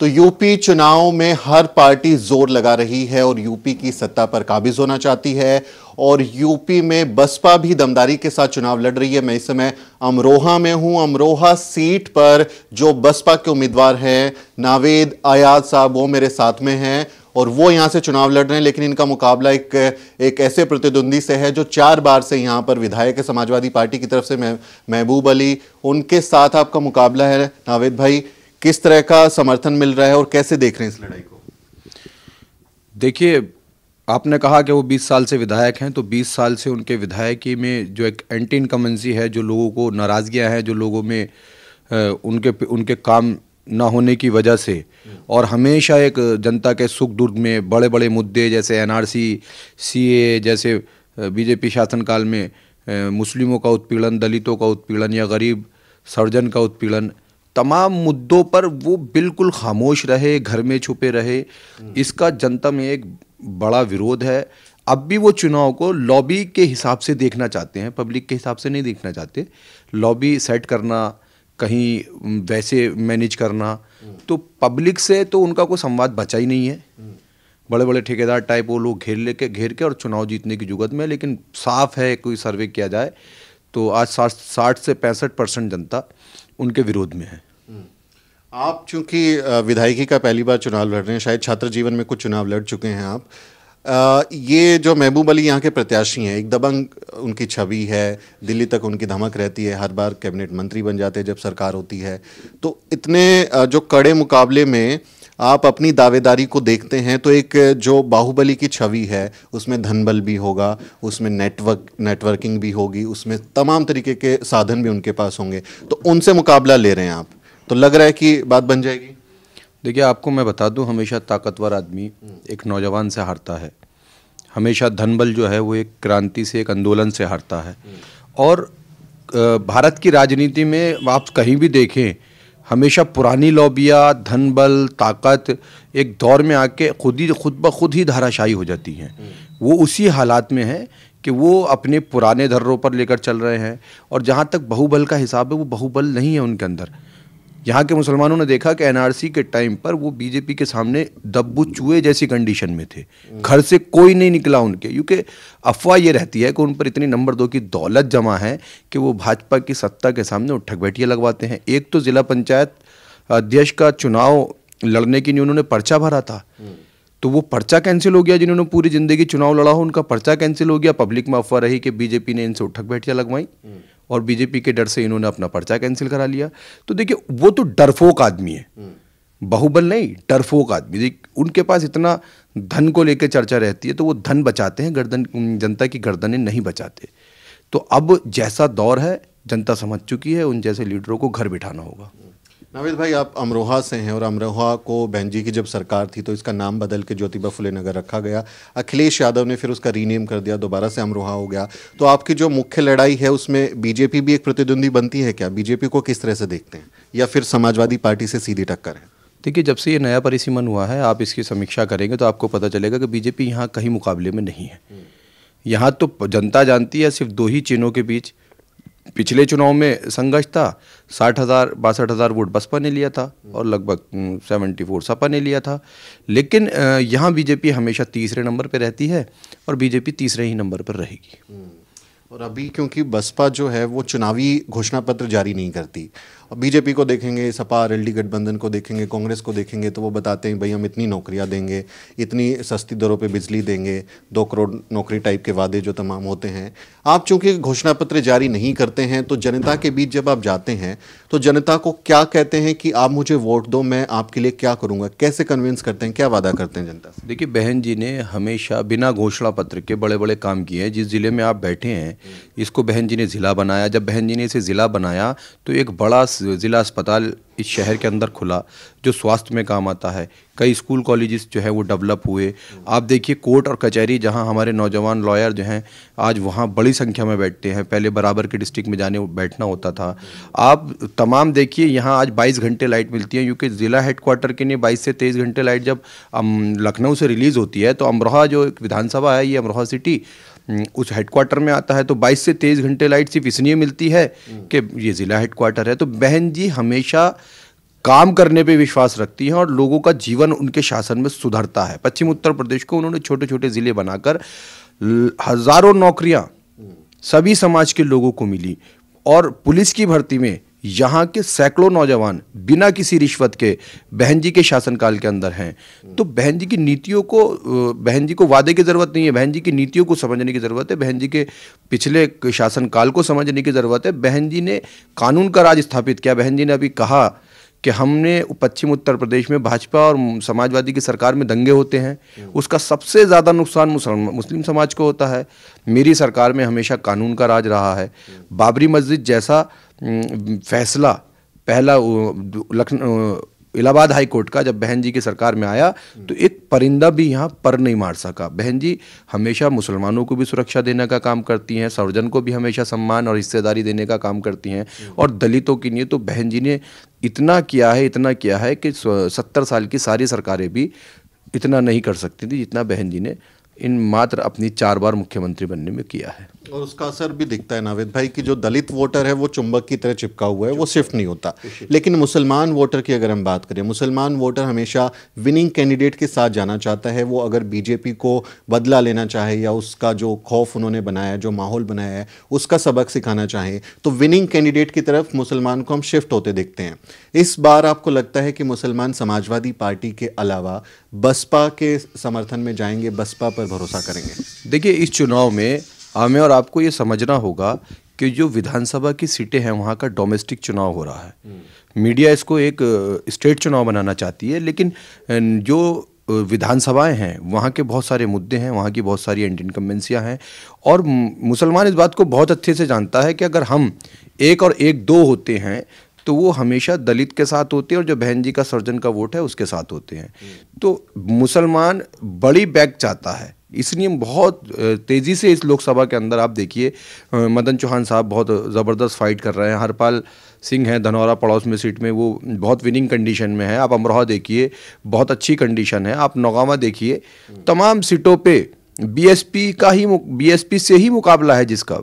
तो यूपी चुनाव में हर पार्टी जोर लगा रही है और यूपी की सत्ता पर काबिज होना चाहती है और यूपी में बसपा भी दमदारी के साथ चुनाव लड़ रही है मैं इस समय अमरोहा में हूं अमरोहा सीट पर जो बसपा के उम्मीदवार हैं नावेद आयाद साहब वो मेरे साथ में हैं और वो यहाँ से चुनाव लड़ रहे हैं लेकिन इनका मुकाबला एक एक ऐसे प्रतिद्वंदी से है जो चार बार से यहाँ पर विधायक है समाजवादी पार्टी की तरफ से महबूब अली उनके साथ आपका मुकाबला है नावेद भाई किस तरह का समर्थन मिल रहा है और कैसे देख रहे हैं इस लड़ाई को देखिए आपने कहा कि वो 20 साल से विधायक हैं तो 20 साल से उनके विधायकी में जो एक एंटी इनकमेंसी है जो लोगों को नाराज़गियाँ हैं जो लोगों में उनके उनके काम ना होने की वजह से और हमेशा एक जनता के सुख दुख में बड़े बड़े मुद्दे जैसे एनआरसी सीए जैसे बीजेपी शासनकाल में मुस्लिमों का उत्पीड़न दलितों का उत्पीड़न या गरीब सर्जन का उत्पीड़न तमाम मुद्दों पर वो बिल्कुल खामोश रहे घर में छुपे रहे इसका जनता में एक बड़ा विरोध है अब भी वो चुनाव को लॉबी के हिसाब से देखना चाहते हैं पब्लिक के हिसाब से नहीं देखना चाहते लॉबी सेट करना कहीं वैसे मैनेज करना तो पब्लिक से तो उनका कोई संवाद बचा ही नहीं है बड़े बड़े ठेकेदार टाइप वो लोग घेर लेके घेर के और चुनाव जीतने की जुगत में लेकिन साफ है कोई सर्वे किया जाए तो आज साठ साठ से पैंसठ परसेंट जनता उनके विरोध में है आप चूंकि विधायकी का पहली बार चुनाव लड़ रहे हैं शायद छात्र जीवन में कुछ चुनाव लड़ चुके हैं आप आ, ये जो महबूब अली यहाँ के प्रत्याशी हैं एक दबंग उनकी छवि है दिल्ली तक उनकी धमक रहती है हर बार कैबिनेट मंत्री बन जाते हैं जब सरकार होती है तो इतने जो कड़े मुकाबले में आप अपनी दावेदारी को देखते हैं तो एक जो बाहुबली की छवि है उसमें धनबल भी होगा उसमें नेटवर्क नेटवर्किंग भी होगी उसमें तमाम तरीके के साधन भी उनके पास होंगे तो उनसे मुकाबला ले रहे हैं आप तो लग रहा है कि बात बन जाएगी देखिए आपको मैं बता दूं हमेशा ताकतवर आदमी एक नौजवान से हारता है हमेशा धनबल जो है वो एक क्रांति से एक आंदोलन से हारता है और भारत की राजनीति में आप कहीं भी देखें हमेशा पुरानी लॉबिया धनबल ताकत एक दौर में आके खुद ही खुद ब खुद ही धाराशाही हो जाती हैं वो उसी हालात में है कि वो अपने पुराने धर्रों पर लेकर चल रहे हैं और जहाँ तक बहुबल का हिसाब है वो बहुबल नहीं है उनके अंदर यहाँ के मुसलमानों ने देखा कि एनआरसी के टाइम पर वो बीजेपी के सामने दब्बू चूहे जैसी कंडीशन में थे हम्म। घर से कोई नहीं निकला उनके क्योंकि अफवाह ये रहती है कि उन पर इतनी नंबर दो की दौलत जमा है कि वो भाजपा की सत्ता के सामने उठक बैठिया लगवाते हैं एक तो ज़िला पंचायत अध्यक्ष का चुनाव लड़ने के लिए उन्होंने पर्चा भरा था हम्म। तो वो पर्चा कैंसिल हो गया जिन्होंने पूरी ज़िंदगी चुनाव लड़ा हो उनका पर्चा कैंसिल हो गया पब्लिक में अफवाह रही कि बीजेपी ने इनसे उठक बैठिया लगवाई हम्म। और बीजेपी के डर से इन्होंने अपना पर्चा कैंसिल करा लिया तो देखिए वो तो डरफोक आदमी है हम्म। बहुबल नहीं डरफोक आदमी देख उनके पास इतना धन को लेकर चर्चा रहती है तो वो धन बचाते हैं गर्दन जनता की गर्दनें नहीं बचाते तो अब जैसा दौर है जनता समझ चुकी है उन जैसे लीडरों को घर बिठाना होगा नावेद भाई आप अमरोहा से हैं और अमरोहा को बहन जी की जब सरकार थी तो इसका नाम बदल के ज्योतिबा फुले नगर रखा गया अखिलेश यादव ने फिर उसका रीनेम कर दिया दोबारा से अमरोहा हो गया तो आपकी जो मुख्य लड़ाई है उसमें बीजेपी भी एक प्रतिद्वंदी बनती है क्या बीजेपी को किस तरह से देखते हैं या फिर समाजवादी पार्टी से सीधी टक्कर है देखिए जब से ये नया परिसीमन हुआ है आप इसकी समीक्षा करेंगे तो आपको पता चलेगा कि बीजेपी यहाँ कहीं मुकाबले में नहीं है यहाँ तो जनता जानती है सिर्फ दो ही चिन्हों के बीच पिछले चुनाव में संघर्ष था साठ हज़ार बासठ हज़ार वोट बसपा ने लिया था और लगभग सेवेंटी फोर सपा ने लिया था लेकिन यहाँ बीजेपी हमेशा तीसरे नंबर पर रहती है और बीजेपी तीसरे ही नंबर पर रहेगी हम्म। और अभी क्योंकि बसपा जो है वो चुनावी घोषणा पत्र जारी नहीं करती और बीजेपी को देखेंगे सपा आर गठबंधन को देखेंगे कांग्रेस को देखेंगे तो वो बताते हैं भाई हम इतनी नौकरियां देंगे इतनी सस्ती दरों पे बिजली देंगे दो करोड़ नौकरी टाइप के वादे जो तमाम होते हैं आप चूंकि घोषणा पत्र जारी नहीं करते हैं तो जनता के बीच जब आप जाते हैं तो जनता को क्या कहते हैं कि आप मुझे वोट दो मैं आपके लिए क्या करूँगा कैसे कन्विंस करते हैं क्या वादा करते हैं जनता देखिए बहन जी ने हमेशा बिना घोषणा पत्र के बड़े बड़े काम किए हैं जिस ज़िले में आप बैठे हैं इसको बहन जी ने ज़िला बनाया जब बहन जी ने इसे ज़िला बनाया तो एक बड़ा ज़िला अस्पताल इस शहर के अंदर खुला जो स्वास्थ्य में काम आता है कई स्कूल कॉलेजेस जो है वो डेवलप हुए आप देखिए कोर्ट और कचहरी जहां हमारे नौजवान लॉयर जो हैं आज वहां बड़ी संख्या में बैठते हैं पहले बराबर के डिस्ट्रिक्ट में जाने बैठना होता था आप तमाम देखिए यहां आज 22 घंटे लाइट मिलती है क्योंकि ज़िला क्वार्टर के लिए बाईस से तेईस घंटे लाइट जब लखनऊ से रिलीज़ होती है तो अमरोहा जो विधानसभा है ये अमरोहा सिटी हम्म, उस हेडक्वार्टर में आता है तो 22 से तेईस घंटे लाइट सिर्फ इसलिए मिलती है हम्म। कि ये ज़िला हेडक्वार्टर है तो बहन जी हमेशा काम करने पे विश्वास रखती हैं और लोगों का जीवन उनके शासन में सुधरता है पश्चिम उत्तर प्रदेश को उन्होंने छोटे छोटे ज़िले बनाकर हज़ारों नौकरियाँ हम्म। सभी समाज के लोगों को मिली और पुलिस की भर्ती में यहाँ के सैकड़ों नौजवान बिना किसी रिश्वत के बहन जी के शासनकाल के अंदर हैं तो बहन जी की नीतियों को बहन जी को वादे की ज़रूरत नहीं है बहन जी की नीतियों को समझने की ज़रूरत है बहन जी के पिछले शासनकाल को समझने की ज़रूरत है बहन जी ने कानून का राज स्थापित किया बहन जी ने अभी कहा कि हमने पश्चिम उत्तर प्रदेश में भाजपा और समाजवादी की सरकार में दंगे होते हैं उसका सबसे ज़्यादा नुकसान मुस्लिम समाज को होता है मेरी सरकार में हमेशा कानून का राज रहा है बाबरी मस्जिद जैसा फैसला पहला लखनऊ इलाहाबाद हाई कोर्ट का जब बहन जी की सरकार में आया तो एक परिंदा भी यहाँ पर नहीं मार सका बहन जी हमेशा मुसलमानों को भी सुरक्षा देने का काम करती हैं सर्वजन को भी हमेशा सम्मान और हिस्सेदारी देने का काम करती हैं और दलितों के लिए तो बहन जी ने इतना किया है इतना किया है कि सत्तर साल की सारी सरकारें भी इतना नहीं कर सकती थी जितना बहन जी ने इन मात्र अपनी चार बार मुख्यमंत्री बनने में किया है और उसका असर भी दिखता है नावेद भाई कि जो दलित वोटर है वो चुंबक की तरह चिपका हुआ है वो शिफ्ट नहीं होता लेकिन मुसलमान वोटर की अगर हम बात करें मुसलमान वोटर हमेशा विनिंग कैंडिडेट के साथ जाना चाहता है वो अगर बीजेपी को बदला लेना चाहे या उसका जो खौफ उन्होंने बनाया जो माहौल बनाया है उसका सबक सिखाना चाहे तो विनिंग कैंडिडेट की तरफ मुसलमान को हम शिफ्ट होते देखते हैं इस बार आपको लगता है कि मुसलमान समाजवादी पार्टी के अलावा बसपा के समर्थन में जाएंगे बसपा पर भरोसा करेंगे देखिए इस चुनाव में हमें और आपको ये समझना होगा कि जो विधानसभा की सीटें हैं वहाँ का डोमेस्टिक चुनाव हो रहा है मीडिया हम्म। इसको एक स्टेट चुनाव बनाना चाहती है लेकिन जो विधानसभाएं हैं वहाँ के बहुत सारे मुद्दे हैं वहाँ की बहुत सारी इंडियन इनकम्बेंसियाँ हैं और मुसलमान इस बात को बहुत अच्छे से जानता है कि अगर हम एक और एक दो होते हैं तो वो हमेशा दलित के साथ होते हैं और जो बहन जी का सर्जन का वोट है उसके साथ होते हैं हम्म। तो मुसलमान बड़ी बैग चाहता है इसलिए बहुत तेज़ी से इस लोकसभा के अंदर आप देखिए मदन चौहान साहब बहुत ज़बरदस्त फाइट कर रहे हैं हरपाल सिंह हैं धनौरा पड़ोस में सीट में वो बहुत विनिंग कंडीशन में है आप अमरोहा देखिए बहुत अच्छी कंडीशन है आप नौगावा देखिए तमाम सीटों पे बीएसपी का ही बीएसपी से ही मुकाबला है जिसका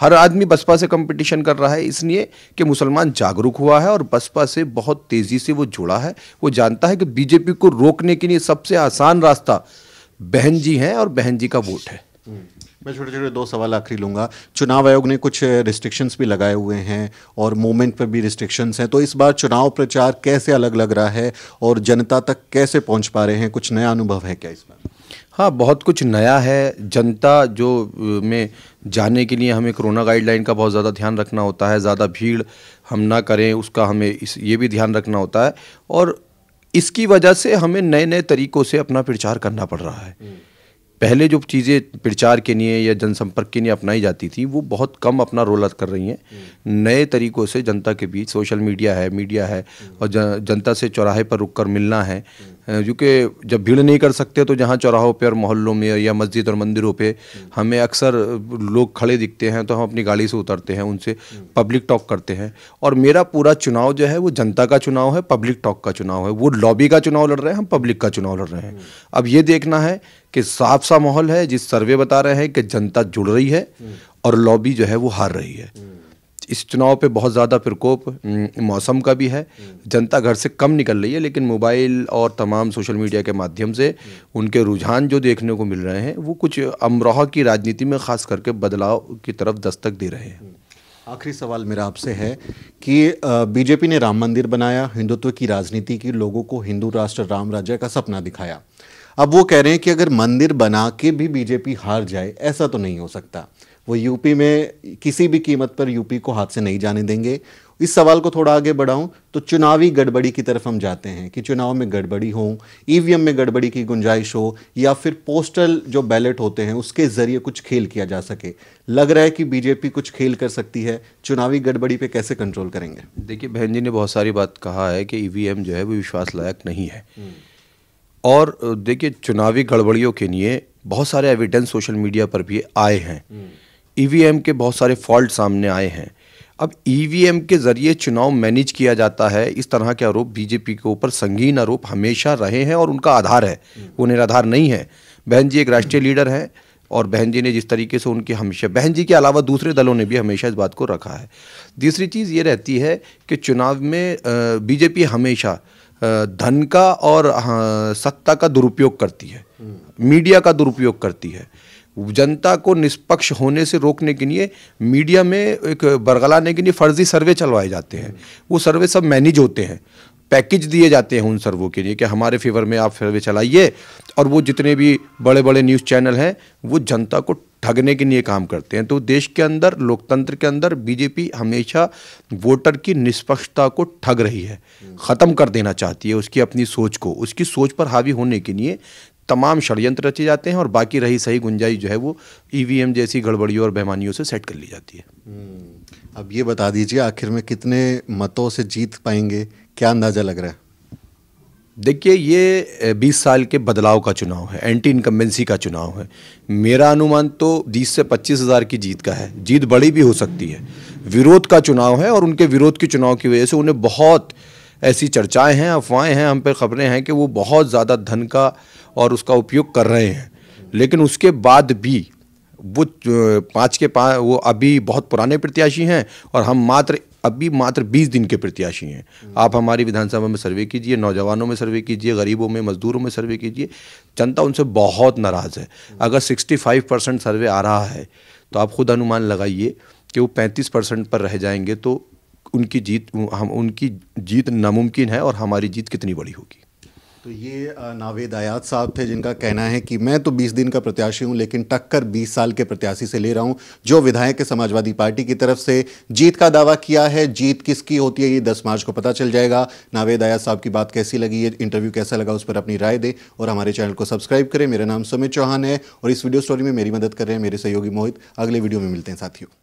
हर आदमी बसपा से कंपटीशन कर रहा है इसलिए कि मुसलमान जागरूक हुआ है और बसपा से बहुत तेज़ी से वो जुड़ा है वो जानता है कि बीजेपी को रोकने के लिए सबसे आसान रास्ता बहन जी हैं और बहन जी का वोट है हम्म। मैं छोटे छोटे दो सवाल आखिरी लूँगा चुनाव आयोग ने कुछ रिस्ट्रिक्शंस भी लगाए हुए हैं और मोमेंट पर भी रिस्ट्रिक्शंस हैं तो इस बार चुनाव प्रचार कैसे अलग लग रहा है और जनता तक कैसे पहुंच पा रहे हैं कुछ नया अनुभव है क्या इसमें हाँ बहुत कुछ नया है जनता जो में जाने के लिए हमें कोरोना गाइडलाइन का बहुत ज़्यादा ध्यान रखना होता है ज़्यादा भीड़ हम ना करें उसका हमें इस ये भी ध्यान रखना होता है और इसकी वजह से हमें नए नए तरीकों से अपना प्रचार करना पड़ रहा है पहले जो चीज़ें प्रचार के लिए या जनसंपर्क के लिए अपनाई जाती थी वो बहुत कम अपना रोल अद कर रही हैं हम्म। नए तरीक़ों से जनता के बीच सोशल मीडिया है मीडिया है हम्म। और जनता से चौराहे पर रुक कर मिलना है हम्म। क्योंकि जब भीड़ नहीं कर सकते तो जहाँ चौराहों पर मोहल्लों में या मस्जिद और मंदिरों पे हमें अक्सर लोग खड़े दिखते हैं तो हम अपनी गाड़ी से उतरते हैं उनसे पब्लिक टॉक करते हैं और मेरा पूरा चुनाव जो है वो जनता का चुनाव है पब्लिक टॉक का चुनाव है वो लॉबी का चुनाव लड़ रहे हैं हम पब्लिक का चुनाव लड़ रहे हैं अब ये देखना है कि साफ सा माहौल है जिस सर्वे बता रहे हैं कि जनता जुड़ रही है और लॉबी जो है वो हार रही है इस चुनाव पे बहुत ज़्यादा प्रकोप मौसम का भी है जनता घर से कम निकल रही है लेकिन मोबाइल और तमाम सोशल मीडिया के माध्यम से उनके रुझान जो देखने को मिल रहे हैं वो कुछ अमरोहा की राजनीति में ख़ास करके बदलाव की तरफ दस्तक दे रहे हैं आखिरी सवाल मेरा आपसे है कि बीजेपी ने राम मंदिर बनाया हिंदुत्व की राजनीति की लोगों को हिंदू राष्ट्र राम राज्य का सपना दिखाया अब वो कह रहे हैं कि अगर मंदिर बना के भी बीजेपी हार जाए ऐसा तो नहीं हो सकता वो यूपी में किसी भी कीमत पर यूपी को हाथ से नहीं जाने देंगे इस सवाल को थोड़ा आगे बढ़ाऊं तो चुनावी गड़बड़ी की तरफ हम जाते हैं कि चुनाव में गड़बड़ी हो ईवीएम e में गड़बड़ी की गुंजाइश हो या फिर पोस्टल जो बैलेट होते हैं उसके जरिए कुछ खेल किया जा सके लग रहा है कि बीजेपी कुछ खेल कर सकती है चुनावी गड़बड़ी पे कैसे कंट्रोल करेंगे देखिए बहन जी ने बहुत सारी बात कहा है कि ईवीएम e जो है वो विश्वास लायक नहीं है हम्म। और देखिए चुनावी गड़बड़ियों के लिए बहुत सारे एविडेंस सोशल मीडिया पर भी आए हैं ईवीएम हम्म। e के बहुत सारे फॉल्ट सामने आए हैं अब ईवीएम e के जरिए चुनाव मैनेज किया जाता है इस तरह के आरोप बीजेपी के ऊपर संगीन आरोप हमेशा रहे हैं और उनका आधार है हम्म। वो निराधार नहीं है बहन जी एक हम्म। राष्ट्रीय लीडर हैं और बहन जी ने जिस तरीके से उनकी हमेशा बहन जी के अलावा दूसरे दलों ने भी हमेशा इस बात को रखा है तीसरी चीज़ ये रहती है कि चुनाव में बीजेपी हमेशा धन का और हाँ, सत्ता का दुरुपयोग करती है मीडिया का दुरुपयोग करती है जनता को निष्पक्ष होने से रोकने के लिए मीडिया में एक बरगलाने के लिए फर्जी सर्वे चलवाए जाते हैं वो सर्वे सब मैनेज होते हैं पैकेज दिए जाते हैं उन सर्वों के लिए कि हमारे फेवर में आप सर्वे चलाइए और वो जितने भी बड़े बड़े न्यूज़ चैनल हैं वो जनता को ठगने के लिए काम करते हैं तो देश के अंदर लोकतंत्र के अंदर बीजेपी हमेशा वोटर की निष्पक्षता को ठग रही है ख़त्म कर देना चाहती है उसकी अपनी सोच को उसकी सोच पर हावी होने के लिए तमाम षडयंत्र रचे जाते हैं और बाकी रही सही गुंजाइश जो है वो ईवीएम e जैसी गड़बड़ियों और बेमानियों से सेट कर ली जाती है हम्म। अब ये बता दीजिए आखिर में कितने मतों से जीत पाएंगे क्या अंदाज़ा लग रहा है देखिए ये 20 साल के बदलाव का चुनाव है एंटी इनकम्बेंसी का चुनाव है मेरा अनुमान तो 20 से पच्चीस हज़ार की जीत का है जीत बड़ी भी हो सकती है विरोध का चुनाव है और उनके विरोध के चुनाव की वजह से उन्हें बहुत ऐसी चर्चाएं हैं अफवाहें हैं हम पे खबरें हैं कि वो बहुत ज़्यादा धन का और उसका उपयोग कर रहे हैं लेकिन उसके बाद भी वो पाँच के पाँच वो अभी बहुत पुराने प्रत्याशी हैं और हम मात्र अभी मात्र 20 दिन के प्रत्याशी हैं आप हमारी विधानसभा में सर्वे कीजिए नौजवानों में सर्वे कीजिए गरीबों में मजदूरों में सर्वे कीजिए जनता उनसे बहुत नाराज़ है अगर 65 परसेंट सर्वे आ रहा है तो आप खुद अनुमान लगाइए कि वो 35 परसेंट पर रह जाएंगे तो उनकी जीत हम उनकी जीत नामुमकिन है और हमारी जीत कितनी बड़ी होगी तो ये नावेद आयात साहब थे जिनका कहना है कि मैं तो 20 दिन का प्रत्याशी हूं लेकिन टक्कर 20 साल के प्रत्याशी से ले रहा हूं जो विधायक के समाजवादी पार्टी की तरफ से जीत का दावा किया है जीत किसकी होती है ये 10 मार्च को पता चल जाएगा नावेद आयात साहब की बात कैसी लगी ये इंटरव्यू कैसा लगा उस पर अपनी राय दें और हमारे चैनल को सब्सक्राइब करें मेरा नाम सुमित चौहान है और इस वीडियो स्टोरी में मेरी मदद कर रहे हैं मेरे सहयोगी मोहित अगले वीडियो में मिलते हैं साथियों